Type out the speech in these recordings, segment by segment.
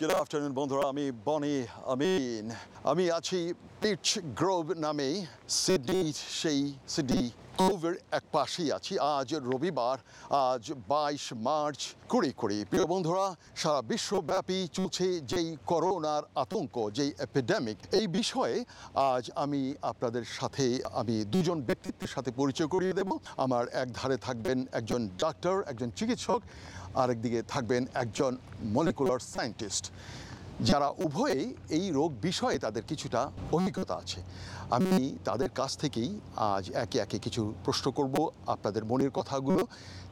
good afternoon বন্ধুরা আমি বনি আমিন আমি আছি বিচ গ্রোভ নামে সিডি সেই সিডি ওভের এক পাশেই আছি আজ রবিবার আজ বাইশ মার্চ কুড়ি কুড়ি প্রিয় বন্ধুরা সারা বিশ্বব্যাপী চলছে যেই করোনার আতঙ্ক যেই এপিডেমিক এই বিষয়ে আজ আমি আপনাদের সাথে আমি দুজন ব্যক্তিত্বের সাথে পরিচয় করিয়ে দেব আমার এক ধারে থাকবেন একজন ডাক্তার একজন চিকিৎসক আরেকদিকে থাকবেন একজন মলিকুলার সায়েন্টিস্ট যারা উভয়েই এই রোগ বিষয়ে তাদের কিছুটা অভিজ্ঞতা আছে আমি তাদের কাছ থেকেই আজ একে একে কিছু প্রশ্ন করব আপনাদের মনের কথাগুলো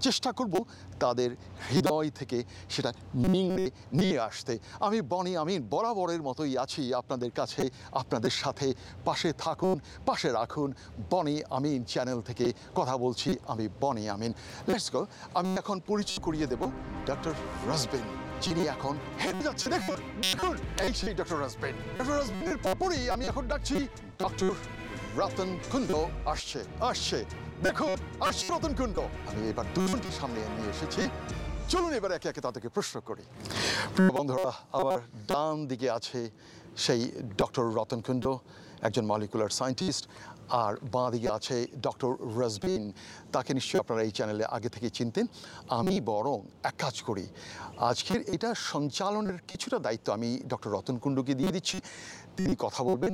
চেষ্টা করব তাদের হৃদয় থেকে সেটা নিংড়ে নিয়ে আসতে আমি বনি আমি বরাবরের মতোই আছি আপনাদের কাছে আপনাদের সাথে পাশে থাকুন পাশে রাখুন বনি আমিন চ্যানেল থেকে কথা বলছি আমি বনি আমিন লেটস গো আমি এখন পরিচয় করিয়ে দেব ডক্টর রাজবেন চিনি এখন হেরে যাচ্ছে দেখুন দেখুন এই সেই ডক্টর রাজবেন ডক্টর রাজবেনের পরপরই আমি এখন ডাকছি ডক্টর রতন কুণ্ড আসছে আসছে দেখো আসছে রতন কুণ্ড আমি এবার দুজনকে সামনে নিয়ে এসেছি চলুন এবার একে একে তাদেরকে প্রশ্ন করি বন্ধুরা আমার ডান দিকে আছে সেই ডক্টর রতন কুণ্ড একজন মলিকুলার সায়েন্টিস্ট আর বাঁ দিকে আছে ডক্টর রাজবিন তাকে নিশ্চয়ই আপনারা এই চ্যানেলে আগে থেকে চিনতেন আমি বরং এক কাজ করি আজকের এটা সঞ্চালনের কিছুটা দায়িত্ব আমি ডক্টর রতন কুণ্ডুকে দিয়ে দিচ্ছি তিনি কথা বলবেন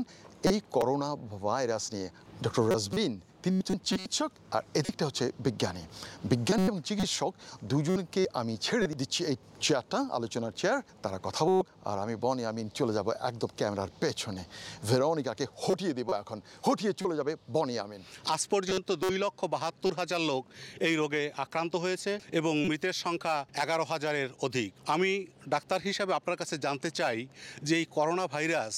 এই করোনা ভাইরাস নিয়ে ডক্টর রাজবিন তিনি হচ্ছেন চিকিৎসক আর এদিকটা হচ্ছে বিজ্ঞানী বিজ্ঞানী এবং চিকিৎসক দুজনকে আমি ছেড়ে দিচ্ছি এই চেয়ারটা আলোচনার চেয়ার তারা কথা বলুক আর আমি বনে আমি চলে যাব একদম ক্যামেরার পেছনে ভেরনিকাকে হটিয়ে দেব এখন হটিয়ে চলে যাবে বনে আমিন আজ পর্যন্ত দুই লক্ষ বাহাত্তর হাজার লোক এই রোগে আক্রান্ত হয়েছে এবং মৃতের সংখ্যা এগারো হাজারের অধিক আমি ডাক্তার হিসাবে আপনার কাছে জানতে চাই যে এই করোনা ভাইরাস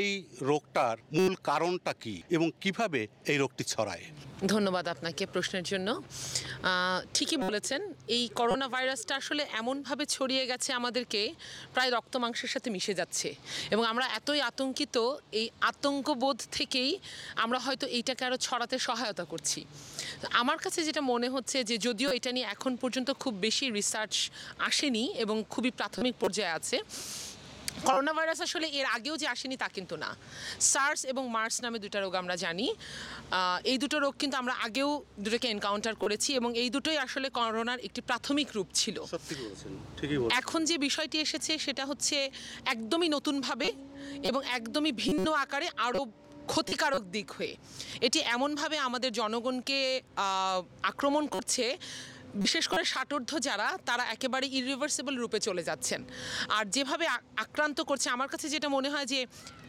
এই রোগটার মূল কারণটা কি এবং কিভাবে এই রোগটি ছড়ায় ধন্যবাদ আপনাকে প্রশ্নের জন্য ঠিকই বলেছেন এই করোনা ভাইরাসটা আসলে এমনভাবে ছড়িয়ে গেছে আমাদেরকে প্রায় রক্ত মাংসের সাথে মিশে যাচ্ছে এবং আমরা এতই আতঙ্কিত এই আতঙ্কবোধ থেকেই আমরা হয়তো এইটাকে আরও ছড়াতে সহায়তা করছি আমার কাছে যেটা মনে হচ্ছে যে যদিও এটা নিয়ে এখন পর্যন্ত খুব বেশি রিসার্চ আসেনি এবং খুবই প্রাথমিক পর্যায়ে আছে করোনা ভাইরাস আসলে এর আগেও যে আসেনি তা কিন্তু না সার্স এবং মার্স নামে দুটো রোগ আমরা জানি এই দুটো রোগ কিন্তু আমরা আগেও দুটোকে এনকাউন্টার করেছি এবং এই দুটোই আসলে করোনার একটি প্রাথমিক রূপ ছিল এখন যে বিষয়টি এসেছে সেটা হচ্ছে একদমই নতুনভাবে এবং একদমই ভিন্ন আকারে আরও ক্ষতিকারক দিক হয়ে এটি এমনভাবে আমাদের জনগণকে আক্রমণ করছে বিশেষ করে ষাটোর্ধ যারা তারা একেবারে ইরিভার্সেবল রূপে চলে যাচ্ছেন আর যেভাবে আক্রান্ত করছে আমার কাছে যেটা মনে হয় যে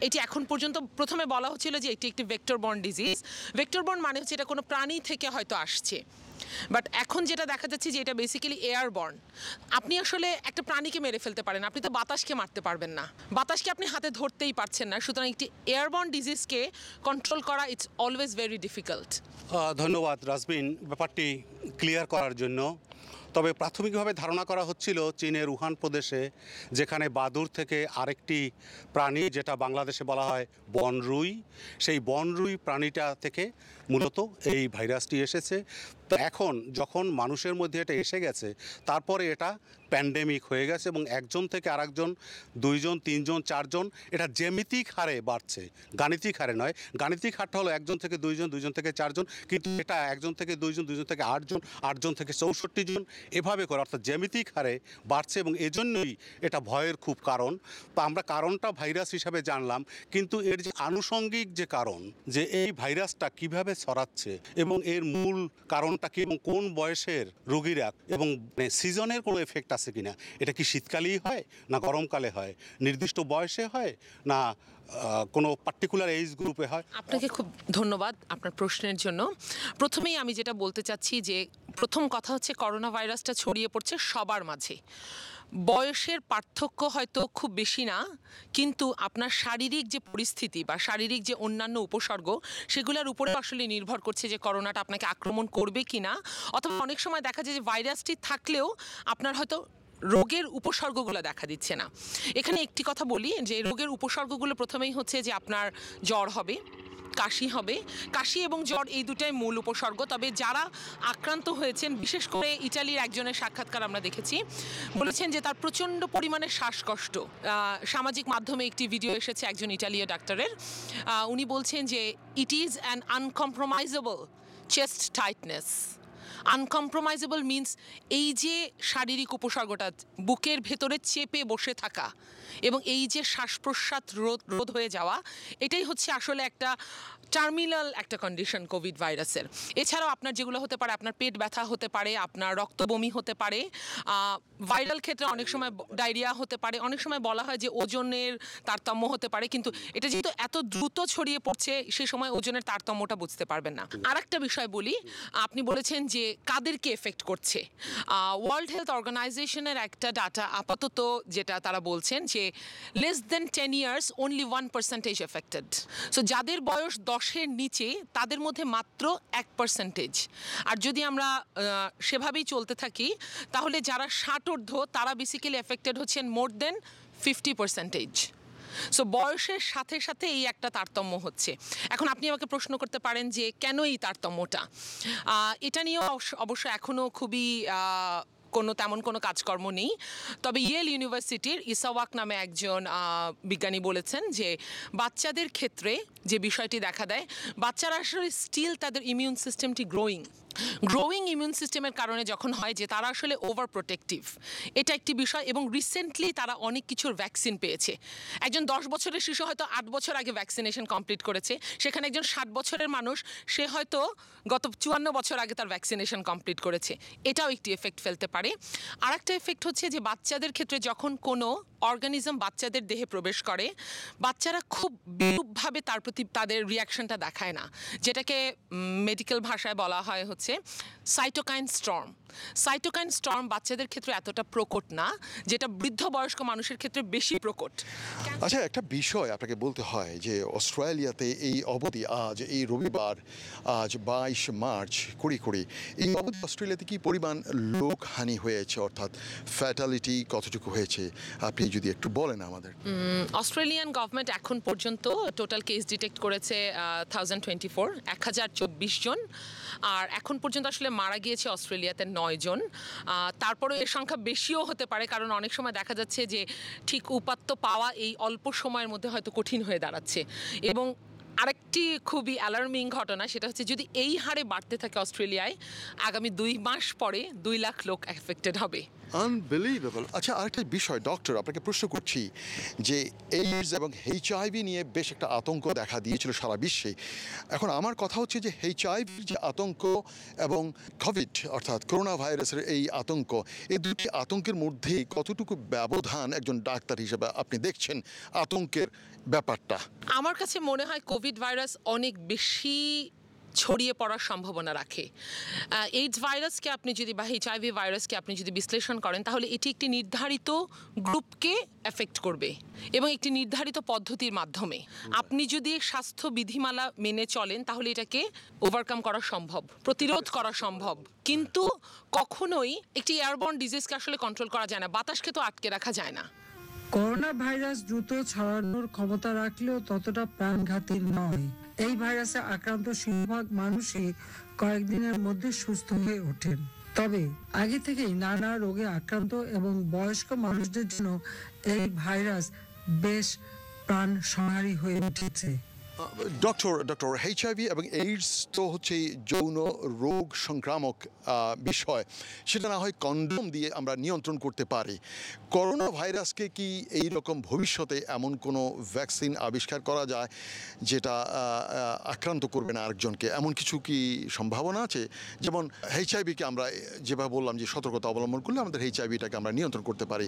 এটি এখন পর্যন্ত প্রথমে বলা হচ্ছিল যে এটি একটি vector borne disease vector borne মানে হচ্ছে এটা কোনো প্রাণী থেকে হয়তো আসছে বাট এখন যেটা দেখা যাচ্ছে যে এটা বেসিক্যালি এয়ার বর্ন আপনি আসলে একটা প্রাণীকে মেরে ফেলতে পারেন আপনি তো বাতাসকে মারতে পারবেন না বাতাসকে আপনি হাতে ধরতেই পারছেন না সুতরাং একটি এয়ারবর্ন ডিজিজকে কন্ট্রোল করা ইটস অলওয়েজ ভেরি ডিফিকাল্ট ধন্যবাদ রাসবিন ব্যাপারটি ক্লিয়ার করার জন্য তবে প্রাথমিকভাবে ধারণা করা হচ্ছিল চীনের উহান প্রদেশে যেখানে বাদুর থেকে আরেকটি প্রাণী যেটা বাংলাদেশে বলা হয় বনরুই সেই বনরুই প্রাণীটা থেকে মূলত এই ভাইরাসটি এসেছে তো এখন যখন মানুষের মধ্যে এটা এসে গেছে তারপরে এটা প্যান্ডেমিক হয়ে গেছে এবং একজন থেকে আরেকজন দুইজন তিনজন চারজন এটা জ্যামিতিক হারে বাড়ছে গাণিতিক হারে নয় গাণিতিক হারটা হলো একজন থেকে দুইজন দুইজন থেকে চারজন কিন্তু এটা একজন থেকে দুইজন দুইজন থেকে আটজন আটজন থেকে চৌষট্টি জন এভাবে করে অর্থাৎ জ্যামিতিক হারে বাড়ছে এবং এজন্যই এটা ভয়ের খুব কারণ তো আমরা কারণটা ভাইরাস হিসাবে জানলাম কিন্তু এর যে আনুষঙ্গিক যে কারণ যে এই ভাইরাসটা কিভাবে ছড়াচ্ছে এবং এর মূল কারণ এবং কোন বয়সের রোগীরা এবং সিজনের মানে, কোনো এফেক্ট আছে কিনা এটা কি শীতকালেই হয় না গরমকালে হয় নির্দিষ্ট বয়সে হয় না কোনো পার্টিকুলার এজ গ্রুপে হয় আপনাকে খুব ধন্যবাদ আপনার প্রশ্নের জন্য প্রথমেই আমি যেটা বলতে চাচ্ছি যে প্রথম কথা হচ্ছে করোনা ভাইরাসটা ছড়িয়ে পড়ছে সবার মাঝে বয়সের পার্থক্য হয়তো খুব বেশি না কিন্তু আপনার শারীরিক যে পরিস্থিতি বা শারীরিক যে অন্যান্য উপসর্গ সেগুলোর উপরে আসলে নির্ভর করছে যে করোনাটা আপনাকে আক্রমণ করবে কি না অথবা অনেক সময় দেখা যায় যে ভাইরাসটি থাকলেও আপনার হয়তো রোগের উপসর্গগুলো দেখা দিচ্ছে না এখানে একটি কথা বলি যে রোগের উপসর্গগুলো প্রথমেই হচ্ছে যে আপনার জ্বর হবে কাশি হবে কাশি এবং জ্বর এই দুটাই মূল উপসর্গ তবে যারা আক্রান্ত হয়েছেন বিশেষ করে ইটালির একজনের সাক্ষাৎকার আমরা দেখেছি বলেছেন যে তার প্রচণ্ড পরিমাণে শ্বাসকষ্ট সামাজিক মাধ্যমে একটি ভিডিও এসেছে একজন ইটালীয় ডাক্তারের উনি বলছেন যে it is an uncompromisable chest tightness uncompromisable means এই যে শারীরিক উপসর্গটা বুকের ভেতরে চেপে বসে থাকা এবং এই যে শ্বাস প্রশ্বাস রোধ রোধ হয়ে যাওয়া এটাই হচ্ছে আসলে একটা টার্মিনাল একটা কন্ডিশন কোভিড ভাইরাসের এছাড়াও আপনার যেগুলো হতে পারে আপনার পেট ব্যথা হতে পারে আপনার রক্তবমি হতে পারে ভাইরাল ক্ষেত্রে অনেক সময় ডায়রিয়া হতে পারে অনেক সময় বলা হয় যে ওজনের তারতম্য হতে পারে কিন্তু এটা যেহেতু এত দ্রুত ছড়িয়ে পড়ছে সে সময় ওজনের তারতম্যটা বুঝতে পারবেন না আর একটা বিষয় বলি আপনি বলেছেন যে কাদেরকে এফেক্ট করছে ওয়ার্ল্ড হেলথ অর্গানাইজেশনের একটা ডাটা আপাতত যেটা তারা বলছেন যে হচ্ছে less than ten years only one percentage affected so যাদের বয়স দশের নিচে তাদের মধ্যে মাত্র এক পার্সেন্টেজ আর যদি আমরা সেভাবেই চলতে থাকি তাহলে যারা ষাটোর্ধ্ব তারা বেসিক্যালি এফেক্টেড হচ্ছেন more than fifty percentage so বয়সের সাথে সাথে এই একটা তারতম্য হচ্ছে এখন আপনি আমাকে প্রশ্ন করতে পারেন যে কেন এই তারতম্যটা এটা নিয়েও অবশ্য এখনও খুবই কোনো তেমন কোনো কাজকর্ম নেই তবে ইয়েল ইউনিভার্সিটির ইসাওয়াক নামে একজন বিজ্ঞানী বলেছেন যে বাচ্চাদের ক্ষেত্রে যে বিষয়টি দেখা দেয় বাচ্চারা আসলে স্টিল তাদের ইমিউন সিস্টেমটি গ্রোয়িং গ্রোয়িং ইমিউন সিস্টেমের কারণে যখন হয় যে তারা আসলে ওভার প্রোটেক্টিভ এটা একটি বিষয় এবং রিসেন্টলি তারা অনেক কিছুর ভ্যাকসিন পেয়েছে একজন দশ বছরের শিশু হয়তো আট বছর আগে ভ্যাকসিনেশন কমপ্লিট করেছে সেখানে একজন ষাট বছরের মানুষ সে হয়তো গত চুয়ান্ন বছর আগে তার ভ্যাকসিনেশন কমপ্লিট করেছে এটাও একটি এফেক্ট ফেলতে পারে আর একটা এফেক্ট হচ্ছে যে বাচ্চাদের ক্ষেত্রে যখন কোনো অর্গানিজম বাচ্চাদের দেহে প্রবেশ করে বাচ্চারা খুব বিরূপভাবে তার প্রতি তাদের রিয়াকশনটা দেখায় না যেটাকে মেডিকেল ভাষায় বলা হয় হচ্ছে হচ্ছে সাইটোকাইন স্টর্ম সাইটোকাইন স্টর্ম বাচ্চাদের ক্ষেত্রে এতটা প্রকট না যেটা বৃদ্ধ বয়স্ক মানুষের ক্ষেত্রে বেশি প্রকট আচ্ছা একটা বিষয় আপনাকে বলতে হয় যে অস্ট্রেলিয়াতে এই অবধি আজ এই রবিবার আজ বাইশ মার্চ কুড়ি কুড়ি এই অবধি অস্ট্রেলিয়াতে কি পরিমাণ লোক হানি হয়েছে অর্থাৎ ফ্যাটালিটি কতটুকু হয়েছে আপনি যদি একটু বলেন আমাদের অস্ট্রেলিয়ান গভর্নমেন্ট এখন পর্যন্ত টোটাল কেস ডিটেক্ট করেছে থাউজেন্ড টোয়েন্টি ফোর এক হাজার চব্বিশ জন আর এখন পর্যন্ত আসলে মারা গিয়েছে অস্ট্রেলিয়াতে নয়জন তারপরে এর সংখ্যা বেশিও হতে পারে কারণ অনেক সময় দেখা যাচ্ছে যে ঠিক উপাত্ত পাওয়া এই অল্প সময়ের মধ্যে হয়তো কঠিন হয়ে দাঁড়াচ্ছে এবং আরেকটি খুবই অ্যালার্মিং ঘটনা সেটা হচ্ছে যদি এই হারে বাড়তে থাকে অস্ট্রেলিয়ায় আগামী দুই মাস পরে দুই লাখ লোক অ্যাফেক্টেড হবে আনবিলিভেবল আচ্ছা আরেকটা বিষয় ডক্টর আপনাকে প্রশ্ন করছি যে এইডস এবং এইচআইভি নিয়ে বেশ একটা আতঙ্ক দেখা দিয়েছিল সারা বিশ্বে এখন আমার কথা হচ্ছে যে এইচআইভির যে আতঙ্ক এবং কোভিড অর্থাৎ করোনা ভাইরাসের এই আতঙ্ক এই দুটি আতঙ্কের মধ্যে কতটুকু ব্যবধান একজন ডাক্তার হিসেবে আপনি দেখছেন আতঙ্কের ব্যাপারটা আমার কাছে মনে হয় কোভিড ভাইরাস অনেক বেশি ছড়িয়ে পড়ার সম্ভাবনা রাখে এইডস ভাইরাসকে আপনি যদি বা এইচআইভি ভাইরাসকে আপনি যদি বিশ্লেষণ করেন তাহলে এটি একটি নির্ধারিত গ্রুপকে এফেক্ট করবে এবং একটি নির্ধারিত পদ্ধতির মাধ্যমে আপনি যদি স্বাস্থ্য বিধিমালা মেনে চলেন তাহলে এটাকে ওভারকাম করা সম্ভব প্রতিরোধ করা সম্ভব কিন্তু কখনোই একটি এয়ারবর্ন ডিজিজকে আসলে কন্ট্রোল করা যায় না বাতাসকে তো আটকে রাখা যায় না করোনা ভাইরাস দ্রুত ছড়ানোর ক্ষমতা রাখলেও ততটা প্রাণঘাতীর নয় এই ভাইরাসে আক্রান্ত সিংহভাগ মানুষই কয়েকদিনের মধ্যে সুস্থ হয়ে ওঠেন তবে আগে থেকেই নানা রোগে আক্রান্ত এবং বয়স্ক মানুষদের জন্য এই ভাইরাস বেশ প্রাণ সংহারী হয়ে উঠেছে ডক্টর ডক্টর এইচআইভি এবং এইডস তো হচ্ছে যৌন রোগ সংক্রামক বিষয় সেটা না হয় কন্ডম দিয়ে আমরা নিয়ন্ত্রণ করতে পারি করোনা ভাইরাসকে কি এই রকম ভবিষ্যতে এমন কোনো ভ্যাকসিন আবিষ্কার করা যায় যেটা আক্রান্ত করবে না আরেকজনকে এমন কিছু কি সম্ভাবনা আছে যেমন এইচআইভিকে আমরা যেভাবে বললাম যে সতর্কতা অবলম্বন করলে আমাদের এইচআইভিটাকে আমরা নিয়ন্ত্রণ করতে পারি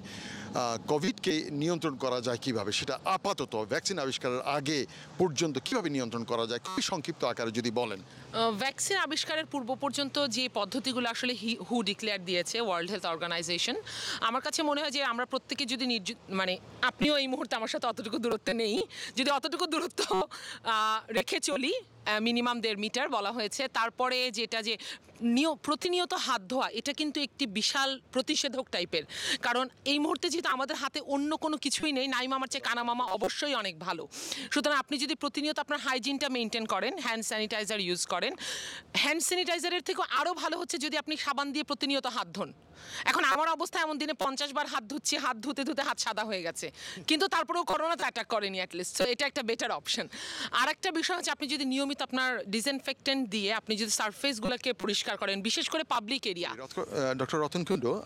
কোভিডকে নিয়ন্ত্রণ করা যায় কিভাবে সেটা আপাতত ভ্যাকসিন আবিষ্কারের আগে পর্যন্ত কিভাবে নিয়ন্ত্রণ করা যায় খুবই সংক্ষিপ্ত আকারে যদি বলেন ভ্যাকসিন আবিষ্কারের পূর্ব পর্যন্ত যে পদ্ধতিগুলো আসলে হু ডিক্লেয়ার দিয়েছে ওয়ার্ল্ড হেলথ অর্গানাইজেশন আমার কাছে মনে হয় যে আমরা প্রত্যেকে যদি মানে আপনিও এই মুহূর্তে আমার সাথে অতটুকু দূরত্বে নেই যদি অতটুকু দূরত্ব রেখে চলি মিনিমাম দেড় মিটার বলা হয়েছে তারপরে যেটা যে নিয় প্রতিনিয়ত হাত ধোয়া এটা কিন্তু একটি বিশাল প্রতিষেধক টাইপের কারণ এই মুহূর্তে যেহেতু আমাদের হাতে অন্য কোনো কিছুই নেই নাই মামার চেয়ে কানা মামা অবশ্যই অনেক ভালো সুতরাং আপনি যদি প্রতিনিয়ত আপনার হাইজিনটা মেনটেন করেন হ্যান্ড স্যানিটাইজার ইউজ করেন হ্যান্ড স্যানিটাইজারের থেকেও আরও ভালো হচ্ছে যদি আপনি সাবান দিয়ে প্রতিনিয়ত হাত ধোন এখন আমার অবস্থা এমন দিনে পঞ্চাশ বার হাত ধুচ্ছি হাত ধুতে ধুতে হাত সাদা হয়ে গেছে কিন্তু তারপরেও করোনা তো অ্যাটাক করেনি অ্যাটলিস্ট তো এটা একটা বেটার অপশন আর একটা বিষয় হচ্ছে আপনি যদি নিয়মিত আপনার ডিসইনফেক্টেন্ট দিয়ে আপনি যদি সারফেসগুলোকে পরিষ্কার করেন বিশেষ করে পাবলিক এরিয়া ডক্টর রতন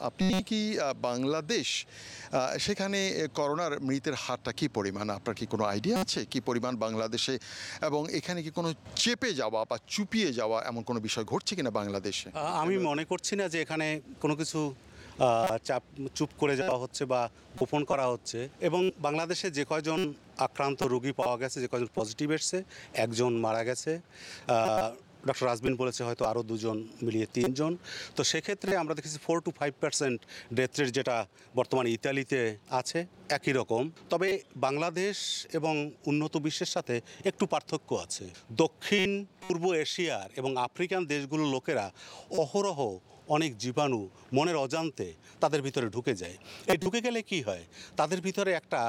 আপনি কি বাংলাদেশ সেখানে করোনার মৃতের হারটা কি পরিমাণ আপনার কি কোনো আইডিয়া আছে কি পরিমাণ বাংলাদেশে এবং এখানে কি কোনো চেপে যাওয়া বা চুপিয়ে যাওয়া এমন কোনো বিষয় ঘটছে কিনা বাংলাদেশে আমি মনে করছি না যে এখানে কোনো কিছু চাপ চুপ করে যাওয়া হচ্ছে বা গোপন করা হচ্ছে এবং বাংলাদেশে যে কয়জন আক্রান্ত রোগী পাওয়া গেছে যে কয়জন পজিটিভ এসছে একজন মারা গেছে ডক্টর রাজবিন বলেছে হয়তো আরও দুজন মিলিয়ে তিনজন তো সেক্ষেত্রে আমরা দেখেছি four two five percent death rate যেটা বর্তমানে ইতালিতে আছে একই রকম তবে বাংলাদেশ এবং উন্নত বিশ্বের সাথে একটু পার্থক্য আছে দক্ষিণ পূর্ব এশিয়ার এবং আফ্রিকান দেশগুলোর লোকেরা অহরহ অনেক জীবাণু মনের অজান্তে তাদের ভিতরে ঢুকে যায় এই ঢুকে গেলে কি হয় তাদের ভিতরে একটা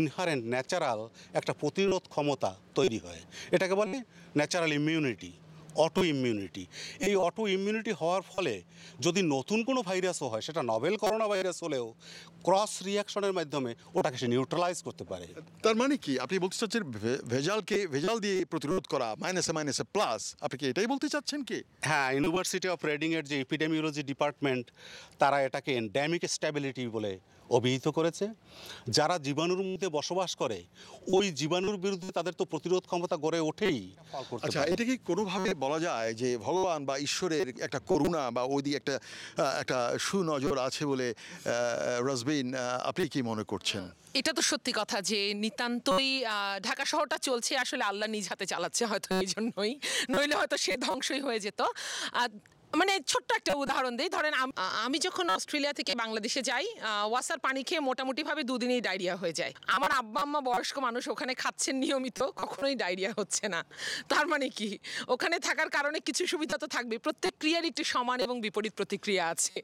ইনহারেন্ট ন্যাচারাল একটা প্রতিরোধ ক্ষমতা তৈরি হয় এটাকে বলে ন্যাচারাল ইমিউনিটি অটো ইমিউনিটি এই অটো ইমিউনিটি হওয়ার ফলে যদি নতুন কোনো ভাইরাসও হয় সেটা নভেল করোনা ভাইরাস হলেও ক্রস রিয়াকশনের মাধ্যমে ওটাকে সে নিউট্রালাইজ করতে পারে তার মানে কি আপনি বলতে চাচ্ছেন ভেজালকে ভেজাল দিয়ে প্রতিরোধ করা মাইনাসে মাইনাসে প্লাস আপনি কি এটাই বলতে চাচ্ছেন কি হ্যাঁ ইউনিভার্সিটি অফ রেডিংয়ের যে এপিডেমিওলজি ডিপার্টমেন্ট তারা এটাকে এন্ডেমিক স্ট্যাবিলিটি বলে অভিহিত করেছে যারা জীবাণুর মধ্যে বসবাস করে ওই জীবাণুর বিরুদ্ধে তাদের তো প্রতিরোধ ক্ষমতা গড়ে ওঠেই আচ্ছা এটা কি কোনোভাবে বলা যায় যে ভগবান বা ঈশ্বরের একটা করুণা বা ওই একটা একটা সুনজর আছে বলে রসবিন আপনি কি মনে করছেন এটা তো সত্যি কথা যে নিতান্তই ঢাকা শহরটা চলছে আসলে আল্লাহ নিজ হাতে চালাচ্ছে হয়তো এই জন্যই নইলে হয়তো সে ধ্বংসই হয়ে যেত মানে ছোট্ট একটা উদাহরণ দিই ধরেন আমি যখন অস্ট্রেলিয়া থেকে বাংলাদেশে যাই ওয়াসার পানি খেয়ে মোটামুটিভাবে দুদিনেই ডায়রিয়া হয়ে যায় আমার আব্বা আম্মা বয়স্ক মানুষ ওখানে খাচ্ছেন নিয়মিত কখনোই ডায়রিয়া হচ্ছে না তার মানে কি ওখানে থাকার কারণে কিছু সুবিধা তো থাকবে প্রত্যেক ক্রিয়ার একটি সমান এবং বিপরীত প্রতিক্রিয়া আছে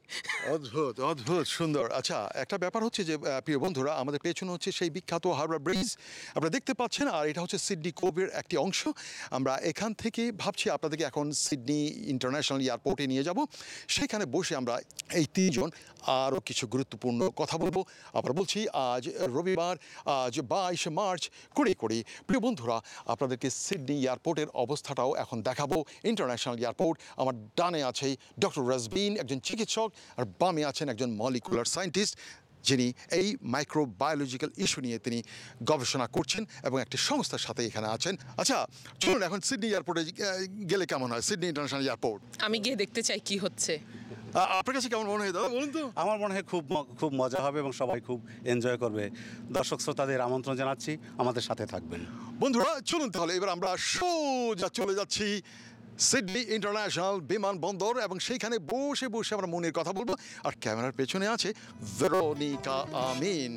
অদ্ভুত অদ্ভুত সুন্দর আচ্ছা একটা ব্যাপার হচ্ছে যে প্রিয় বন্ধুরা আমাদের পেছনে হচ্ছে সেই বিখ্যাত হার্বার ব্রিজ আপনারা দেখতে পাচ্ছেন আর এটা হচ্ছে সিডনি কোভের একটি অংশ আমরা এখান থেকে ভাবছি আপনাদেরকে এখন সিডনি ইন্টারন্যাশনাল এয়ারপোর্ট বোটে নিয়ে যাব সেখানে বসে আমরা এই তিনজন আরও কিছু গুরুত্বপূর্ণ কথা বলবো আবার বলছি আজ রবিবার আজ বাইশ মার্চ কুড়ি কুড়ি প্রিয় বন্ধুরা আপনাদেরকে সিডনি এয়ারপোর্টের অবস্থাটাও এখন দেখাবো ইন্টারন্যাশনাল এয়ারপোর্ট আমার ডানে আছে ডক্টর রাজবিন একজন চিকিৎসক আর বামে আছেন একজন মলিকুলার সায়েন্টিস্ট যিনি এই মাইক্রোবায়োলজিক্যাল ইস্যু নিয়ে তিনি গবেষণা করছেন এবং একটি সংস্থার সাথে এখানে আছেন আচ্ছা চলুন এখন সিডনি এয়ারপোর্টে গেলে কেমন হয় সিডনি ইন্টারন্যাশনাল এয়ারপোর্ট আমি গিয়ে দেখতে চাই কি হচ্ছে আপনার কাছে কেমন মনে হয় দাদা বলুন তো আমার মনে হয় খুব খুব মজা হবে এবং সবাই খুব এনজয় করবে দর্শক শ্রোতাদের আমন্ত্রণ জানাচ্ছি আমাদের সাথে থাকবেন বন্ধুরা চলুন তাহলে এবার আমরা সোজা চলে যাচ্ছি সিডনি ইন্টারন্যাশনাল বিমানবন্দর এবং সেইখানে বসে বসে আমরা মনের কথা বলবো আর ক্যামেরার পেছনে আছে ভেরোনিকা আমিন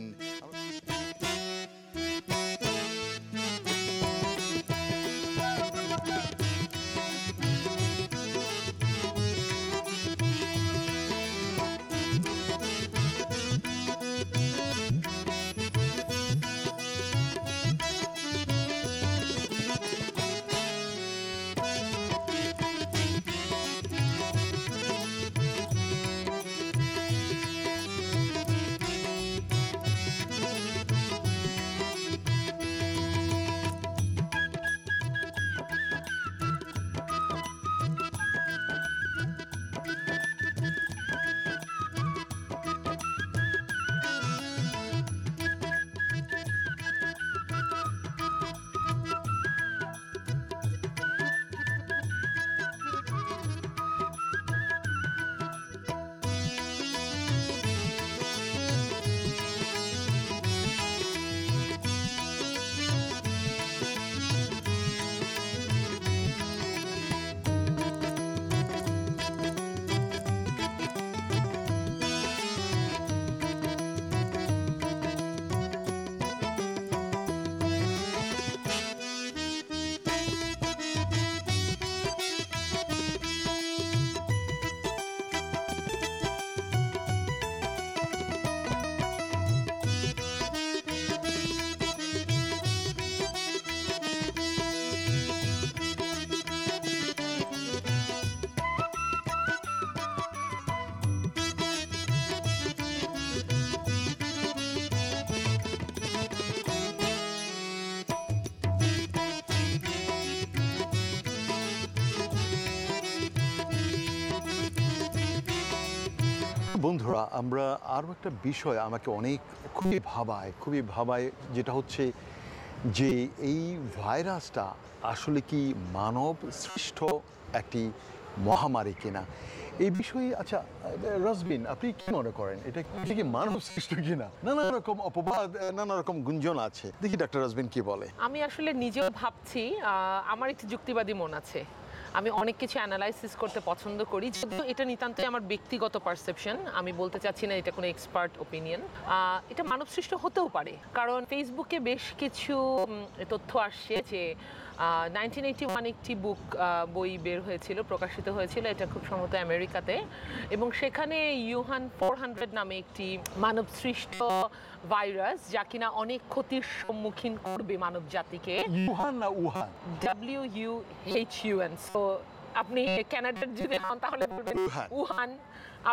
বন্ধুরা আমরা আরও একটা বিষয় আমাকে অনেক খুবই ভাবায় খুবই ভাবায় যেটা হচ্ছে যে এই ভাইরাসটা আসলে কি মানব সৃষ্ট একটি মহামারী কিনা এই বিষয়ে আচ্ছা রসবিন আপনি কি মনে করেন এটা কি মানব সৃষ্ট কিনা নানা রকম অপবাদ নানা রকম গুঞ্জন আছে দেখি ডাক্তার রসবিন কি বলে আমি আসলে নিজেও ভাবছি আমার একটি যুক্তিবাদী মন আছে আমি অনেক কিছু অ্যানালাইসিস করতে পছন্দ করি যেহেতু এটা নিতান্তই আমার ব্যক্তিগত পারসেপশন আমি বলতে চাচ্ছি না এটা কোনো এক্সপার্ট ওপিনিয়ন এটা মানবসৃষ্ট হতেও পারে কারণ ফেসবুকে বেশ কিছু তথ্য আসছে যে নাইনটিন একটি বুক বই বের হয়েছিল প্রকাশিত হয়েছিল এটা খুব সম্ভবত আমেরিকাতে এবং সেখানে ইউহান ফোর হান্ড্রেড নামে একটি মানব সৃষ্ট ভাইরাস যা কিনা অনেক ক্ষতির সম্মুখীন করবে মানব জাতিকে W U H UN so আপনি ক্যানাডার যদি হন তাহলে বলবেন উহান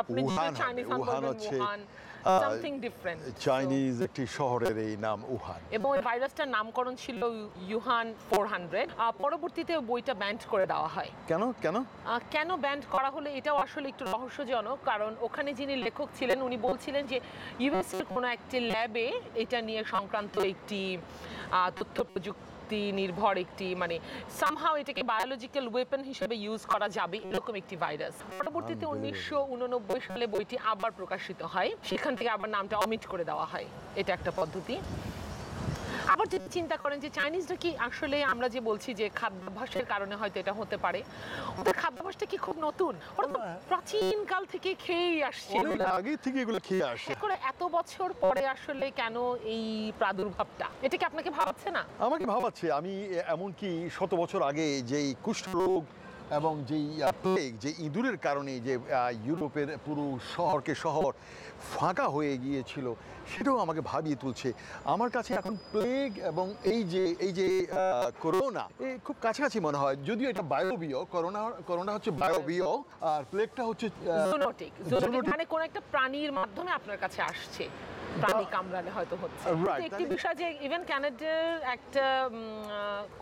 আপনি চাইনিজ হন বলবেন উহান সামথিং ডিফারেন্ট চাইনিজ একটি শহরের এই নাম উহান এবং এই ভাইরাসটার নামকরণ ছিল ইউহান পরবর্তীতে বইটা ব্যান্ড করে দেওয়া হয় কেন কেন কেন ব্যান্ড করা হলো এটাও আসলে একটু রহস্যজনক কারণ ওখানে যিনি লেখক ছিলেন উনি বলছিলেন যে এর কোনো একটি ল্যাবে এটা নিয়ে সংক্রান্ত একটি তথ্য প্রযুক্তি প্রযুক্তি নির্ভর একটি মানে সামহাও এটাকে বায়োলজিক্যাল ওয়েপন হিসেবে ইউজ করা যাবে এরকম একটি ভাইরাস পরবর্তীতে উনিশশো সালে বইটি আবার প্রকাশিত হয় সেখান থেকে আবার নামটা অমিট করে দেওয়া হয় এটা একটা পদ্ধতি আবার যদি চিন্তা করেন যে চাইনিজরা কি আসলে আমরা যে বলছি যে খাদ্যাভ্যাসের কারণে হয়তো এটা হতে পারে ওদের খাদ্যাভ্যাসটা কি খুব নতুন ওরা তো হ্যাঁ। প্রাচীন কাল থেকে খেয়েই আসছে আগে থেকে এগুলো খেয়ে আসে করে এত বছর পরে আসলে কেন এই প্রাদুর্ভাবটা এটা কি আপনাকে ভাবাচ্ছে না আমাকে ভাবাচ্ছে আমি এমনকি শত বছর আগে যেই কুষ্ঠরোগ এবং যেই যে ইঁদুরের কারণে যে ইউরোপের পুরো শহরকে শহর ফাঁকা হয়ে গিয়েছিল সেটাও আমাকে ভাবিয়ে তুলছে আমার কাছে এখন প্লেগ এবং এই যে এই যে করোনা এ খুব কাছাকাছি মনে হয় যদিও এটা বায়োবীয় করোনা করোনা হচ্ছে বায়োবীয় আর প্লেগটা হচ্ছে মানে কোনো একটা প্রাণীর মাধ্যমে আপনার কাছে আসছে প্রাণী কামড়ালে হয়তো হচ্ছে uh, একটি বিষয় যে ইভেন ক্যানাডার একটা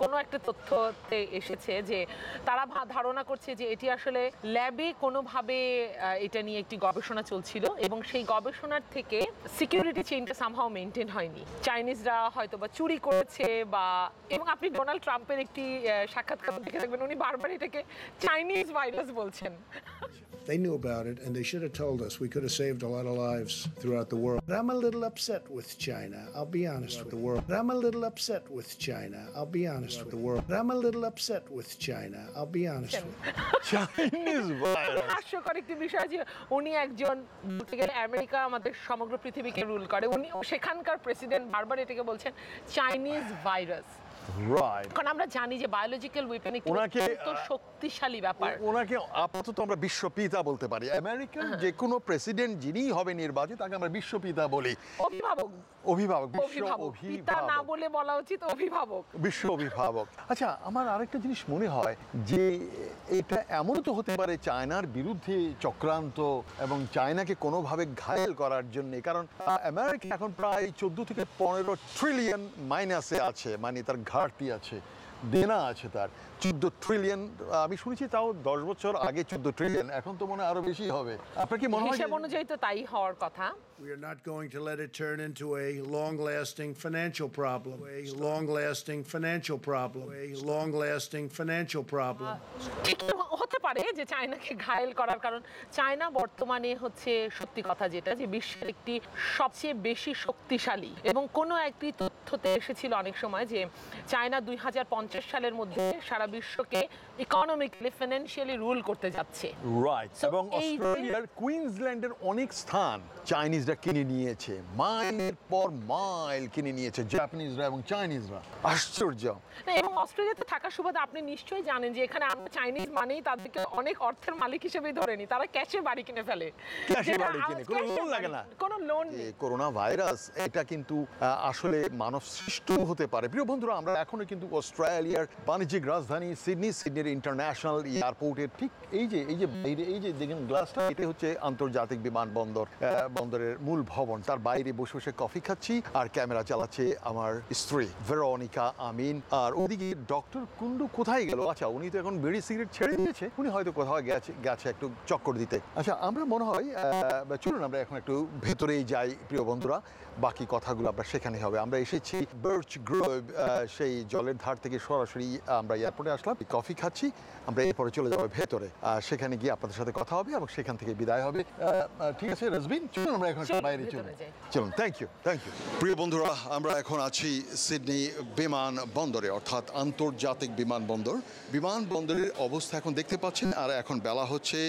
কোনো একটা তথ্যতে এসেছে যে তারা ধারণা করছে যে এটি আসলে ল্যাবে কোনোভাবে এটা নিয়ে একটি গবেষণা চলছিল এবং সেই গবেষণার থেকে সিকিউরিটি চেইনটা সামহাও মেনটেন হয়নি চাইনিজরা হয়তো বা চুরি করেছে বা এবং আপনি ডোনাল্ড ট্রাম্পের একটি সাক্ষাৎকার দেখে থাকবেন উনি বারবার এটাকে চাইনিজ ভাইরাস বলছেন They knew about it and they should have told us. We could have saved a lot of lives throughout the world. little upset with China. I'll be honest with the world. But I'm a little upset with China. I'll be honest with the world. But I'm a little upset with China. I'll be honest with Chinese হাস্যকর একটি বিষয় যে উনি একজন বলতে গেলে America আমাদের সমগ্র পৃথিবীকে রুল করে উনি সেখানকার প্রেসিডেন্ট বারবার এটাকে বলছেন চাইনিজ ভাইরাস আমরা জানি যে বায়োলজিক্যাল ওয়েপন ওনাকে শক্তিশালী ব্যাপার ওনাকে আপাতত আমরা বিশ্বপিতা বলতে পারি আমেরিকান যে কোনো প্রেসিডেন্ট যিনি হবে নির্বাচিত তাকে আমরা বিশ্বপিতা বলি অভিভাবক অভিভাবক পিতা না বলে বলা উচিত অভিভাবক বিশ্ব অভিভাবক আচ্ছা আমার আরেকটা জিনিস মনে হয় যে এটা এমন তো হতে পারে চায়নার বিরুদ্ধে চক্রান্ত এবং চায়নাকে কোনোভাবে ঘায়েল করার জন্য কারণ আমেরিকা এখন প্রায় চোদ্দ থেকে পনেরো ট্রিলিয়ন মাইনাসে আছে মানে তার ঘাটতি আছে দেনা আছে তার চোদ্দো ট্রিলিয়ন আমি শুনেছি তাও দশ বছর আগে চোদ্দো ট্রিলিয়ন এখন তো মনে আরো বেশি হবে আপনার কি মনে হয় অনুযায়ী তো তাই হওয়ার কথা We are not going to let it turn into a long-lasting financial problem. A long-lasting financial problem. A long-lasting financial problem. হতে পারে যে চায়নাকে ঘায়েল করার কারণ চায়না বর্তমানে হচ্ছে সত্যি কথা যেটা যে বিশ্বের একটি সবচেয়ে বেশি শক্তিশালী এবং কোনো একটি তথ্যতে এসেছিল অনেক সময় যে চায়না দুই সালের মধ্যে সারা বিশ্বকে ইকোনমিক্যালি ফিনান্সিয়ালি রুল করতে যাচ্ছে রাইট এবং অস্ট্রেলিয়ার কুইন্সল্যান্ডের অনেক স্থান চাইনিজরা কিনে নিয়েছে মাইলের পর মাইল কিনে নিয়েছে জাপানিজরা এবং চাইনিজরা আশ্চর্য এবং অস্ট্রেলিয়াতে থাকার সুবাদে আপনি নিশ্চয়ই জানেন যে এখানে আমরা চাইনিজ মানেই তাদেরকে অনেক অর্থের মালিক হিসেবে ধরে নি তারা ক্যাশে বাড়ি কিনে ফেলে ক্যাশে বাড়ি কিনে কোনো লোন লাগে না কোনো লোন এই করোনা ভাইরাস এটা কিন্তু আসলে মানব সৃষ্ট হতে পারে প্রিয় বন্ধুরা আমরা এখনো কিন্তু অস্ট্রেলিয়ার বাণিজ্যিক রাজধানী সিডনি সিডনি আমাদের ইন্টারন্যাশনাল এয়ারপোর্টের ঠিক এই যে এই যে বাইরে এই যে দেখেন গ্লাসটা এটা হচ্ছে আন্তর্জাতিক বিমানবন্দর বন্দরের মূল ভবন তার বাইরে বসে বসে কফি খাচ্ছি আর ক্যামেরা চালাচ্ছে আমার স্ত্রী ভেরোনিকা আমিন আর ওদিকে ডক্টর কুন্ডু কোথায় গেল আচ্ছা উনি তো এখন বিড়ি সিগারেট ছেড়ে দিয়েছে উনি হয়তো কোথাও গেছে গেছে একটু চক্কর দিতে আচ্ছা আমরা মনে হয় চলুন আমরা এখন একটু ভেতরেই যাই প্রিয় বন্ধুরা বাকি কথাগুলো আপনার সেখানে হবে আমরা এসেছি বার্চ গ্রোভ সেই জলের ধার থেকে সরাসরি আমরা এয়ারপোর্টে আসলাম কফি খাচ্ছি পাচ্ছি আমরা এরপরে চলে যাবো ভেতরে আর সেখানে গিয়ে আপনাদের সাথে কথা হবে এবং সেখান থেকে বিদায় হবে ঠিক আছে রাজবিন চলুন আমরা এখন বাইরে চলে চলুন থ্যাংক ইউ থ্যাংক ইউ প্রিয় বন্ধুরা আমরা এখন আছি সিডনি বিমান বন্দরে অর্থাৎ আন্তর্জাতিক বিমান বন্দর বিমান বন্দরের অবস্থা এখন দেখতে পাচ্ছেন আর এখন বেলা হচ্ছে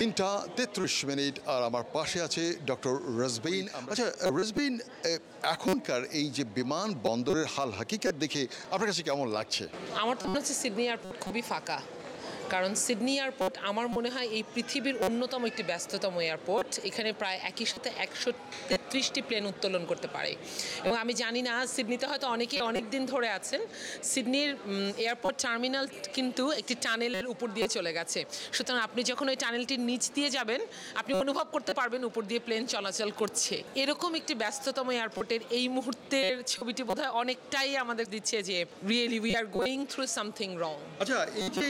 তিনটা তেত্রিশ মিনিট আর আমার পাশে আছে ডক্টর রসবেইন আচ্ছা রসবেইন এখনকার এই যে বিমান বন্দরের হাল হাকিকাত দেখে আপনার কাছে কেমন লাগছে আমার তো মনে হচ্ছে সিডনি এয়ারপোর্ট খুবই ফাঁকা কারণ সিডনি এয়ারপোর্ট আমার মনে হয় এই পৃথিবীর অন্যতম একটি ব্যস্ততম এয়ারপোর্ট এখানে প্রায় একই সাথে একশো ছত্রিশটি প্লেন উত্তোলন করতে পারে এবং আমি জানি না সিডনিতে হয়তো অনেকে অনেক দিন ধরে আছেন সিডনির এয়ারপোর্ট টার্মিনাল কিন্তু একটি টানেলের উপর দিয়ে চলে গেছে সুতরাং আপনি যখন ওই টানেলটির নিচ দিয়ে যাবেন আপনি অনুভব করতে পারবেন উপর দিয়ে প্লেন চলাচল করছে এরকম একটি ব্যস্ততম এয়ারপোর্টের এই মুহূর্তের ছবিটি বোধ হয় অনেকটাই আমাদের দিচ্ছে যে really we are going through something wrong আচ্ছা এই যে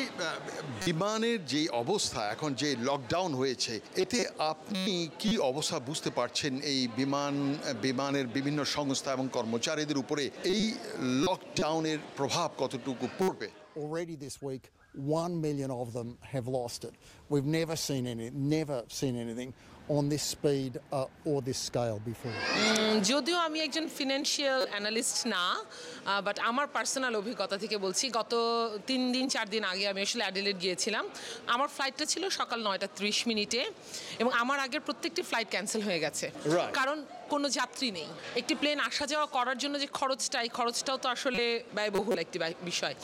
বিমানের যে অবস্থা এখন যে লকডাউন হয়েছে এতে আপনি কি অবস্থা বুঝতে পারছেন এই বিমান বিমানের বিভিন্ন সংস্থা এবং কর্মচারীদের উপরে এই লকডাউনের প্রভাব কতটুকু পড়বে Already this week, one million of them have lost it. We've never seen any, never seen anything on this speed uh, or this scale before? যদিও আমি একজন ফিনান্সিয়াল অ্যানালিস্ট না বাট আমার পার্সোনাল অভিজ্ঞতা থেকে বলছি গত তিন দিন চার দিন আগে আমি আসলে অ্যাডিলেট গিয়েছিলাম আমার ফ্লাইটটা ছিল সকাল নয়টা ত্রিশ মিনিটে এবং আমার আগের প্রত্যেকটি ফ্লাইট ক্যান্সেল হয়ে গেছে কারণ কোনো যাত্রী নেই একটি প্লেন আসা যাওয়া করার জন্য যে খরচটা এই খরচটাও তো আসলে ব্যয়বহুল একটি বিষয়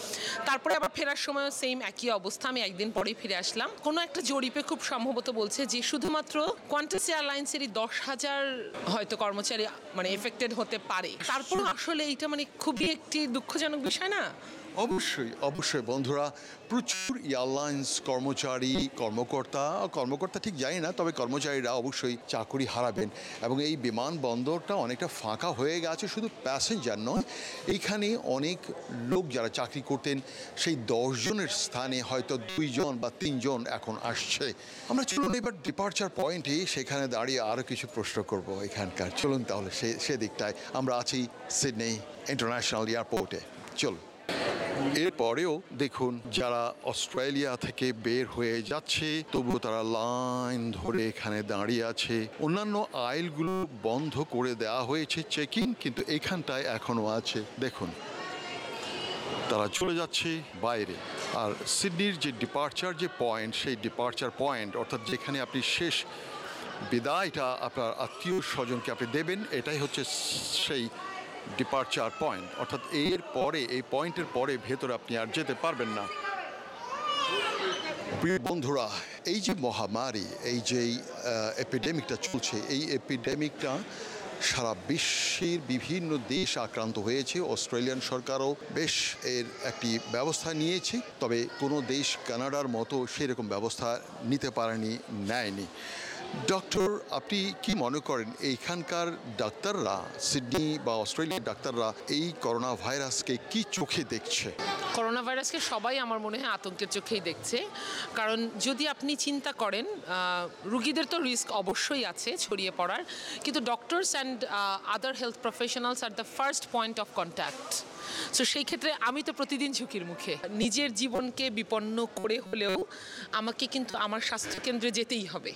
তারপরে আবার ফেরার সময়ও সেম একই অবস্থা আমি একদিন পরেই ফিরে আসলাম কোনো একটা জরিপে খুব সম্ভবত বলছে যে শুধুমাত্র কোয়ান্টাস এয়ারলাইন্সেরই দশ হাজার হয়তো কর্মচারী মানে এফেক্টেড হতে পারে তারপর আসলে এইটা মানে খুবই একটি দুঃখজনক বিষয় না অবশ্যই অবশ্যই বন্ধুরা প্রচুর এয়ারলাইন্স কর্মচারী কর্মকর্তা কর্মকর্তা ঠিক জানি না তবে কর্মচারীরা অবশ্যই চাকরি হারাবেন এবং এই বিমানবন্দরটা অনেকটা ফাঁকা হয়ে গেছে শুধু প্যাসেঞ্জার নয় এইখানে অনেক লোক যারা চাকরি করতেন সেই দশজনের স্থানে হয়তো দুইজন বা তিনজন এখন আসছে আমরা চলুন এবার ডিপার্চার পয়েন্টে সেখানে দাঁড়িয়ে আরও কিছু প্রশ্ন করব এখানকার চলুন তাহলে সে সেদিকটায় আমরা আছি সিডনি ইন্টারন্যাশনাল এয়ারপোর্টে চলুন এরপরেও দেখুন যারা অস্ট্রেলিয়া থেকে বের হয়ে যাচ্ছে তবুও তারা লাইন ধরে এখানে দাঁড়িয়ে আছে অন্যান্য আইলগুলো বন্ধ করে দেওয়া হয়েছে চেকিং কিন্তু এখানটায় এখনও আছে দেখুন তারা চলে যাচ্ছে বাইরে আর সিডনির যে ডিপার্চার যে পয়েন্ট সেই ডিপার্চার পয়েন্ট অর্থাৎ যেখানে আপনি শেষ বিদায়টা আপনার আত্মীয় স্বজনকে আপনি দেবেন এটাই হচ্ছে সেই ডিপার্চার পয়েন্ট অর্থাৎ এর পরে এই পয়েন্টের পরে ভেতরে আপনি আর যেতে পারবেন না প্রিয় বন্ধুরা এই যে মহামারী এই যে এপিডেমিকটা চলছে এই এপিডেমিকটা সারা বিশ্বের বিভিন্ন দেশ আক্রান্ত হয়েছে অস্ট্রেলিয়ান সরকারও বেশ এর একটি ব্যবস্থা নিয়েছে তবে কোনো দেশ কানাডার মতো সেরকম ব্যবস্থা নিতে পারেনি নেয়নি ডক্টর আপনি কি মনে করেন এইখানকার ডাক্তাররা সিডনি বা অস্ট্রেলিয়ার ডাক্তাররা এই করোনা ভাইরাসকে কি চোখে দেখছে করোনা ভাইরাসকে সবাই আমার মনে হয় আতঙ্কের চোখেই দেখছে কারণ যদি আপনি চিন্তা করেন রুগীদের তো রিস্ক অবশ্যই আছে ছড়িয়ে পড়ার কিন্তু doctors and other health professionals are the first point of contact so সেই ক্ষেত্রে আমি তো প্রতিদিন ঝুঁকির মুখে নিজের জীবনকে বিপন্ন করে হলেও আমাকে কিন্তু আমার স্বাস্থ্যকেন্দ্রে যেতেই হবে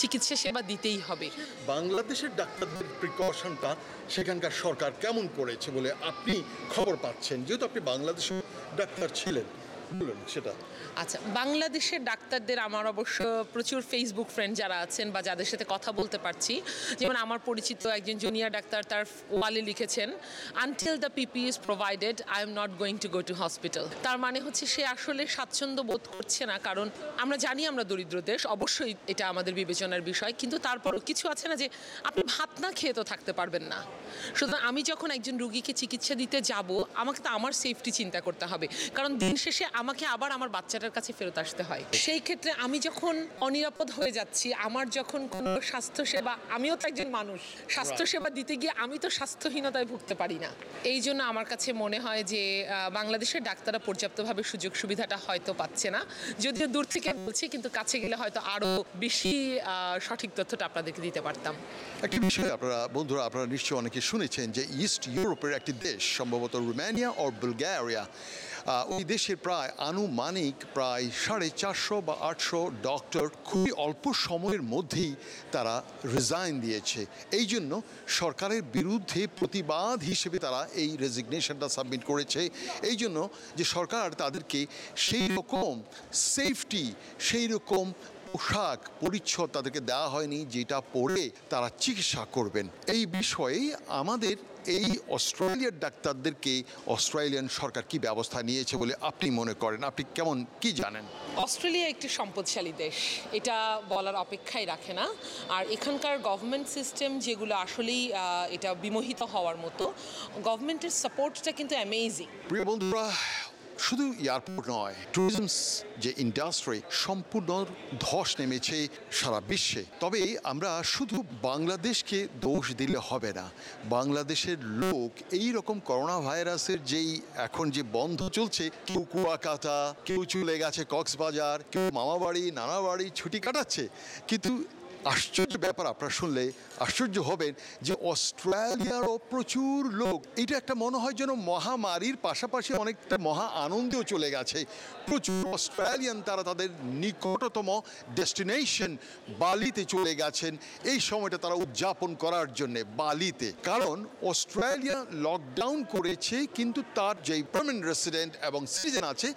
চিকিৎসা সেবা দিতেই হবে বাংলাদেশের ডাক্তারদের প্রিকশনটা সেখানকার সরকার কেমন করেছে বলে আপনি খবর পাচ্ছেন যেহেতু আপনি বাংলাদেশের ডাক্তার ছিলেন সেটা আচ্ছা বাংলাদেশের ডাক্তারদের আমার অবশ্য প্রচুর ফেসবুক ফ্রেন্ড যারা আছেন বা যাদের সাথে কথা বলতে পারছি যেমন আমার পরিচিত একজন জুনিয়র ডাক্তার তার ওয়ালে লিখেছেন until the PP is provided I am not going to go to hospital তার মানে হচ্ছে সে আসলে স্বাচ্ছন্দ্য বোধ করছে না কারণ আমরা জানি আমরা দরিদ্র দেশ অবশ্যই এটা আমাদের বিবেচনার বিষয় কিন্তু তারপরও কিছু আছে না যে আপনি ভাত না খেয়ে তো থাকতে পারবেন না সুতরাং আমি যখন একজন রুগীকে চিকিৎসা দিতে যাব আমাকে তো আমার সেফটি চিন্তা করতে হবে কারণ দিন শেষে আমাকে আবার আমার বাচ্চাটার কাছে ফেরত আসতে হয় সেই ক্ষেত্রে আমি যখন অনিরাপদ হয়ে যাচ্ছি আমার যখন কোনো স্বাস্থ্যসেবা আমিও তো একজন মানুষ স্বাস্থ্যসেবা দিতে গিয়ে আমি তো স্বাস্থ্যহীনতায় ভুগতে পারি না এই জন্য আমার কাছে মনে হয় যে বাংলাদেশের ডাক্তাররা পর্যাপ্তভাবে সুযোগ সুবিধাটা হয়তো পাচ্ছে না যদিও দূর থেকে বলছি কিন্তু কাছে গেলে হয়তো আরও বেশি সঠিক তথ্যটা আপনাদেরকে দিতে পারতাম একটি বিষয় আপনারা বন্ধুরা আপনারা নিশ্চয়ই অনেকে শুনেছেন যে ইস্ট ইউরোপের একটি দেশ সম্ভবত রোমানিয়া ও বুলগেরিয়া ওই দেশের প্রায় আনুমানিক প্রায় সাড়ে চারশো বা আটশো ডক্টর খুবই অল্প সময়ের মধ্যেই তারা রিজাইন দিয়েছে এই জন্য সরকারের বিরুদ্ধে প্রতিবাদ হিসেবে তারা এই রেজিগনেশনটা সাবমিট করেছে এই জন্য যে সরকার তাদেরকে সেই রকম সেফটি সেই রকম পোশাক পরিচ্ছদ তাদেরকে দেওয়া হয়নি যেটা পরে তারা চিকিৎসা করবেন এই বিষয়ে আমাদের এই অস্ট্রেলিয়ার ডাক্তারদেরকে অস্ট্রেলিয়ান সরকার কি ব্যবস্থা নিয়েছে বলে আপনি মনে করেন আপনি কেমন কি জানেন অস্ট্রেলিয়া একটি সম্পদশালী দেশ এটা বলার অপেক্ষায় রাখে না আর এখানকার গভর্নমেন্ট সিস্টেম যেগুলো আসলেই এটা বিমোহিত হওয়ার মতো গভর্নমেন্টের সাপোর্টটা কিন্তু অ্যামেজিং প্রিয় বন্ধুরা শুধু এয়ারপোর্ট নয় ট্যুরিজম যে ইন্ডাস্ট্রি সম্পূর্ণ ধস নেমেছে সারা বিশ্বে তবে আমরা শুধু বাংলাদেশকে দোষ দিলে হবে না বাংলাদেশের লোক এই রকম করোনা ভাইরাসের যেই এখন যে বন্ধ চলছে কেউ কুয়াকাটা কেউ চলে গেছে কক্সবাজার কেউ মামাবাড়ি নানাবাড়ি ছুটি কাটাচ্ছে কিন্তু আশ্চর্য ব্যাপার আপনারা শুনলে আশ্চর্য হবেন যে অস্ট্রেলিয়ারও প্রচুর লোক এটা একটা মনে হয় যেন মহামারীর পাশাপাশি অনেকটা মহা আনন্দেও চলে গেছে প্রচুর অস্ট্রেলিয়ান তারা তাদের নিকটতম ডেস্টিনেশন বালিতে চলে গেছেন এই সময়টা তারা উদযাপন করার জন্য বালিতে কারণ অস্ট্রেলিয়া লকডাউন করেছে কিন্তু তার যেই পার্মানেন্ট রেসিডেন্ট এবং সিটিজেন আছে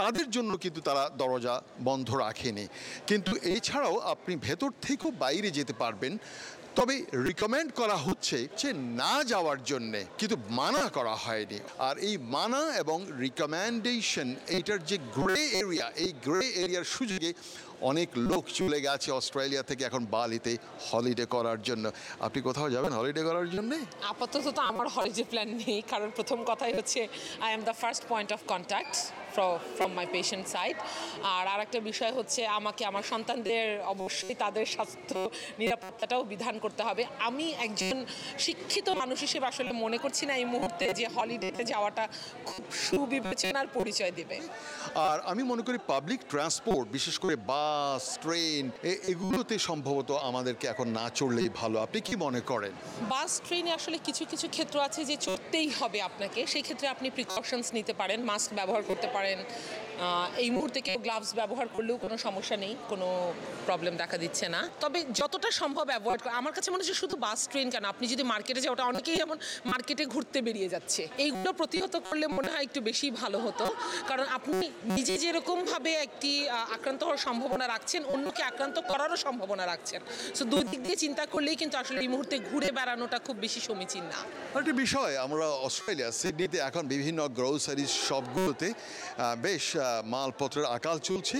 তাদের জন্য কিন্তু তারা দরজা বন্ধ রাখেনি কিন্তু এছাড়াও আপনি ভেতর থেকেও খুব বাইরে যেতে পারবেন তবে রিকমেন্ড করা হচ্ছে যে না যাওয়ার জন্যে কিন্তু মানা করা হয়নি আর এই মানা এবং রিকমেন্ডেশন এইটার যে গ্রে এরিয়া এই গ্রে এরিয়ার সুযোগে অনেক লোক চলে গেছে অস্ট্রেলিয়া থেকে এখন বালিতে হলিডে করার জন্য আপনি কোথাও যাবেন হলিডে করার জন্য আপাতত তো আমার হলিডে প্ল্যান নেই কারণ প্রথম কথাই হচ্ছে I am the first point of contact from my patient side আর আর একটা বিষয় হচ্ছে আমাকে আমার সন্তানদের অবশ্যই তাদের স্বাস্থ্য নিরাপত্তাটাও বিধান করতে হবে আমি একজন শিক্ষিত মানুষ হিসেবে আসলে মনে করছি না এই মুহূর্তে যে হলিডেতে যাওয়াটা খুব সুবিবেচনার পরিচয় দেবে আর আমি মনে করি পাবলিক ট্রান্সপোর্ট বিশেষ করে বাস বাস ট্রেন এগুলোতে সম্ভবত আমাদেরকে এখন না চললেই ভালো আপনি কি মনে করেন বাস ট্রেনে আসলে কিছু কিছু ক্ষেত্র আছে যে চড়তেই হবে আপনাকে সেই ক্ষেত্রে আপনি প্রিকশনস নিতে পারেন মাস্ক ব্যবহার করতে পারেন এই মুহূর্তে কেউ গ্লাভস ব্যবহার করলেও কোনো সমস্যা নেই কোনো প্রবলেম দেখা দিচ্ছে না তবে যতটা সম্ভব অ্যাভয়েড করা আমার কাছে মনে হচ্ছে শুধু বাস ট্রেন কেন আপনি যদি মার্কেটে যাও ওটা অনেকেই যেমন মার্কেটে ঘুরতে বেরিয়ে যাচ্ছে এইগুলো প্রতিহত করলে মনে হয় একটু বেশি ভালো হতো কারণ আপনি নিজে যেরকমভাবে একটি আক্রান্ত হওয়ার সম্ভব সম্ভাবনা রাখছেন অন্যকে আক্রান্ত করারও সম্ভাবনা রাখছেন সো দুই দিক দিয়ে চিন্তা করলেই কিন্তু আসলে এই মুহূর্তে ঘুরে বেড়ানোটা খুব বেশি সমীচীন না একটি বিষয় আমরা অস্ট্রেলিয়া সিডনিতে এখন বিভিন্ন গ্রোসারি শপগুলোতে বেশ মালপত্রের আকাল চলছে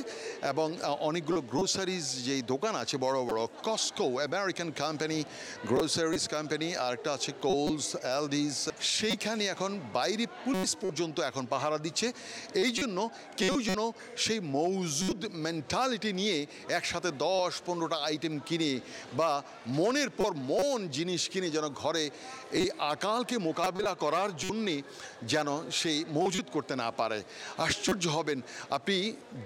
এবং অনেকগুলো গ্রোসারিজ যে দোকান আছে বড় বড় Costco American company groceries company আর একটা আছে কোলস অ্যালডিস সেইখানে এখন বাইরে পুলিশ পর্যন্ত এখন পাহারা দিচ্ছে এই জন্য কেউ যেন সেই মৌজুদ মেন্টালিটি প্রস্তুতি নিয়ে একসাথে দশ পনেরোটা আইটেম কিনে বা মনের পর মন জিনিস কিনে যেন ঘরে এই আকালকে মোকাবিলা করার জন্যে যেন সেই মজুদ করতে না পারে আশ্চর্য হবেন আপনি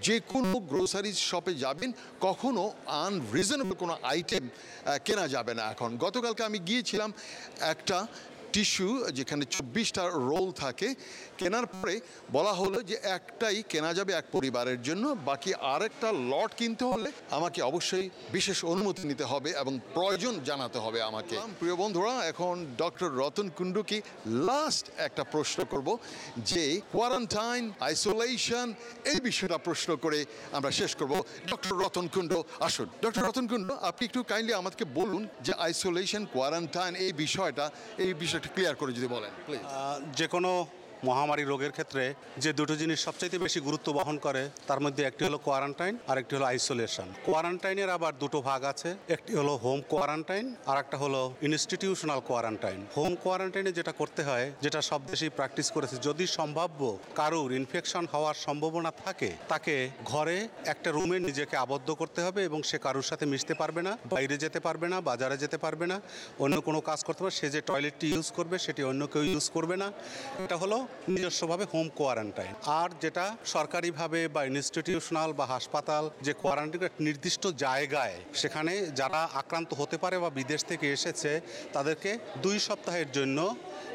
যে কোনো গ্রোসারিজ শপে যাবেন কখনো আনরিজনেবল কোনো আইটেম কেনা যাবে না এখন গতকালকে আমি গিয়েছিলাম একটা টিস্যু যেখানে চব্বিশটা রোল থাকে কেনার পরে বলা হলো যে একটাই কেনা যাবে এক পরিবারের জন্য বাকি আরেকটা লট কিনতে হলে আমাকে অবশ্যই বিশেষ অনুমতি নিতে হবে এবং প্রয়োজন জানাতে হবে আমাকে প্রিয় বন্ধুরা এখন ডক্টর রতন কুণ্ডুকে লাস্ট একটা প্রশ্ন করব যে কোয়ারেন্টাইন আইসোলেশন এই বিষয়টা প্রশ্ন করে আমরা শেষ করব ডক্টর রতন কুণ্ড আসুন ডক্টর রতন কুণ্ড আপনি একটু কাইন্ডলি আমাকে বলুন যে আইসোলেশন কোয়ারেন্টাইন এই বিষয়টা এই বিষয় একটু ক্লিয়ার করে যদি বলেন প্লিজ যে কোনো মহামারী রোগের ক্ষেত্রে যে দুটো জিনিস সবচাইতে বেশি গুরুত্ব বহন করে তার মধ্যে একটি হলো কোয়ারেন্টাইন আর একটি হলো আইসোলেশন কোয়ারেন্টাইনের আবার দুটো ভাগ আছে একটি হলো হোম কোয়ারেন্টাইন আর একটা হলো ইনস্টিটিউশনাল কোয়ারেন্টাইন হোম কোয়ারেন্টাইনে যেটা করতে হয় যেটা সব দেশেই প্র্যাকটিস করেছে যদি সম্ভাব্য কারুর ইনফেকশন হওয়ার সম্ভাবনা থাকে তাকে ঘরে একটা রুমে নিজেকে আবদ্ধ করতে হবে এবং সে কারুর সাথে মিশতে পারবে না বাইরে যেতে পারবে না বাজারে যেতে পারবে না অন্য কোনো কাজ করতে পারবে সে যে টয়লেটটি ইউজ করবে সেটি অন্য কেউ ইউজ করবে না এটা হলো নিজস্বভাবে হোম কোয়ারেন্টাইন আর যেটা সরকারিভাবে বা ইনস্টিটিউশনাল বা হাসপাতাল যে কোয়ারেন্টাইন নির্দিষ্ট জায়গায় সেখানে যারা আক্রান্ত হতে পারে বা বিদেশ থেকে এসেছে তাদেরকে দুই সপ্তাহের জন্য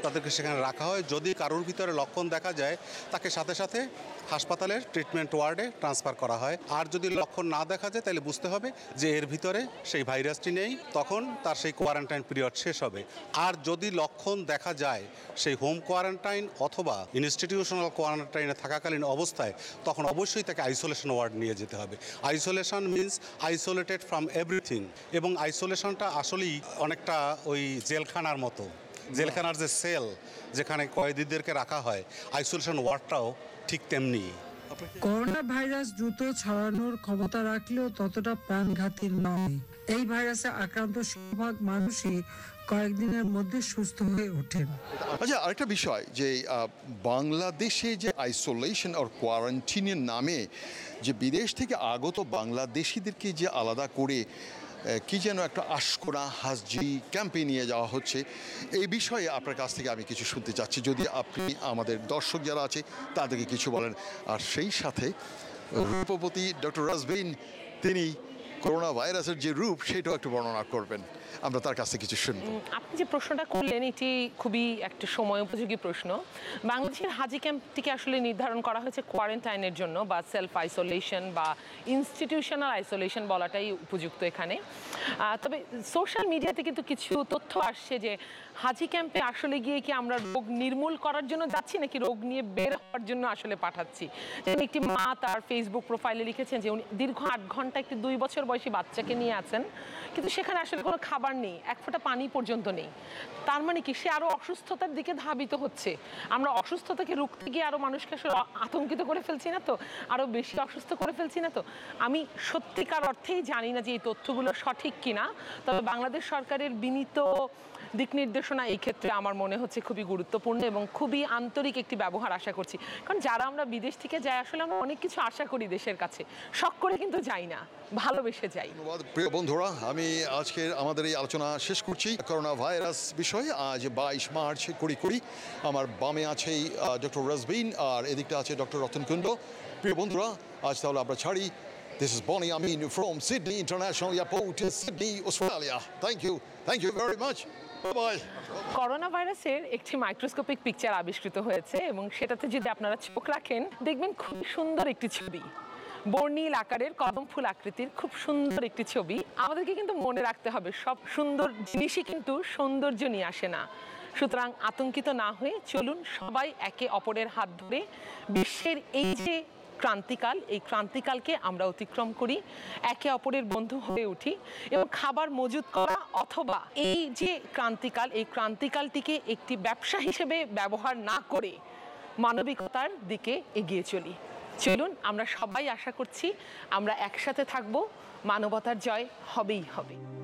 তাদেরকে সেখানে রাখা হয় যদি কারোর ভিতরে লক্ষণ দেখা যায় তাকে সাথে সাথে হাসপাতালের ট্রিটমেন্ট ওয়ার্ডে ট্রান্সফার করা হয় আর যদি লক্ষণ না দেখা যায় তাহলে বুঝতে হবে যে এর ভিতরে সেই ভাইরাসটি নেই তখন তার সেই কোয়ারেন্টাইন পিরিয়ড শেষ হবে আর যদি লক্ষণ দেখা যায় সেই হোম কোয়ারেন্টাইন অথবা ইনস্টিটিউশনাল কোয়ারেন্টাইনে থাকাকালীন অবস্থায় তখন অবশ্যই তাকে আইসোলেশন ওয়ার্ড নিয়ে যেতে হবে isolation means isolated from everything এবং আইসোলেশনটা আসলেই অনেকটা ওই জেলখানার মতো জেলখানার যে সেল যেখানে কয়েদিদেরকে রাখা হয় আইসোলেশন ওয়ার্ডটাও ঠিক তেমনি করোনা ভাইরাস দ্রুত ছড়ানোর ক্ষমতা রাখলেও ততটা প্রাণঘাতী নয় এই ভাইরাসে আক্রান্ত সবভাগ মানুষই কয়েকদিনের মধ্যে সুস্থ হয়ে ওঠেন আচ্ছা আরেকটা বিষয় যে বাংলাদেশে যে আইসোলেশন আর কোয়ারেন্টিনের নামে যে বিদেশ থেকে আগত বাংলাদেশিদেরকে যে আলাদা করে কি যেন একটা আশকোনা হাসজি ক্যাম্পে নিয়ে যাওয়া হচ্ছে এই বিষয়ে আপনার কাছ থেকে আমি কিছু শুনতে চাচ্ছি যদি আপনি আমাদের দর্শক যারা আছে তাদেরকে কিছু বলেন আর সেই সাথে রূপপতি ডক্টর রাজবিন তিনি করোনা ভাইরাসের যে রূপ সেটাও একটু বর্ণনা করবেন আমরা তার কাছ থেকে কিছু শুনব আপনি যে প্রশ্নটা করলেন এটি খুবই একটা সময় উপযোগী প্রশ্ন বাংলাদেশের হাজি ক্যাম্পটিকে আসলে নির্ধারণ করা হয়েছে কোয়ারেন্টাইনের জন্য বা সেলফ আইসোলেশন বা ইনস্টিটিউশনাল আইসোলেশন বলাটাই উপযুক্ত এখানে তবে সোশ্যাল মিডিয়াতে কিন্তু কিছু তথ্য আসছে যে হাজি ক্যাম্পে আসলে গিয়ে কি আমরা রোগ নির্মূল করার জন্য যাচ্ছি নাকি রোগ নিয়ে বের হওয়ার জন্য আসলে পাঠাচ্ছি যেমন একটি মা তার ফেসবুক প্রোফাইলে লিখেছেন যে উনি দীর্ঘ আট ঘন্টা একটি দুই বছর বয়সী বাচ্চাকে নিয়ে আছেন কিন্তু সেখানে আসলে কোনো খাবার নেই এক ফোঁটা পানি পর্যন্ত নেই তার মানে কি সে আরো অসুস্থতার দিকে ধাবিত হচ্ছে আমরা অসুস্থতাকে রুখতে গিয়ে আরো মানুষকে আতঙ্কিত করে ফেলছি না তো আরো বেশি অসুস্থ করে ফেলছি না তো আমি সত্যিকার অর্থেই জানি না যে এই তথ্যগুলো সঠিক কিনা তবে বাংলাদেশ সরকারের বিনীত দিক নির্দেশনা এই ক্ষেত্রে আমার মনে হচ্ছে খুবই গুরুত্বপূর্ণ এবং খুবই আন্তরিক একটি ব্যবহার আশা করছি কারণ যারা আমরা বিদেশ থেকে যাই আসলে আমরা অনেক কিছু আশা করি দেশের কাছে শখ করে কিন্তু যাই না ভালোবেসে যাই ধন্যবাদ প্রিয় বন্ধুরা আমি আজকের আমাদের এই আলোচনা শেষ করছি করোনা ভাইরাস বিষয় বিষয় আজ বাইশ মার্চ কুড়ি কুড়ি আমার বামে আছে ডক্টর রাজবিন আর এদিকটা আছে ডক্টর রতন কুণ্ড প্রিয় বন্ধুরা আজ তাহলে আমরা ছাড়ি this is Bonny Ami from Sydney international airport in Sydney, Australia. Thank you. Thank you very much. Corona ভাইরাসের একটি মাইক্রোস্কোপিক পিকচার আবিষ্কৃত হয়েছে এবং সেটাতে যদি আপনারা চোখ রাখেন দেখবেন খুব সুন্দর একটি ছবি বর্ণিল আকারের কদম ফুল আকৃতির খুব সুন্দর একটি ছবি আমাদেরকে কিন্তু মনে রাখতে হবে সব সুন্দর জিনিসই কিন্তু সৌন্দর্য নিয়ে আসে না সুতরাং আতঙ্কিত না হয়ে চলুন সবাই একে অপরের হাত ধরে বিশ্বের এই যে ক্রান্তিকাল এই ক্রান্তিকালকে আমরা অতিক্রম করি একে অপরের বন্ধু হয়ে উঠি এবং খাবার মজুত করা অথবা এই যে ক্রান্তিকাল এই ক্রান্তিকালটিকে একটি ব্যবসা হিসেবে ব্যবহার না করে মানবিকতার দিকে এগিয়ে চলি চলুন আমরা সবাই আশা করছি আমরা একসাথে থাকব মানবতার জয় হবেই হবে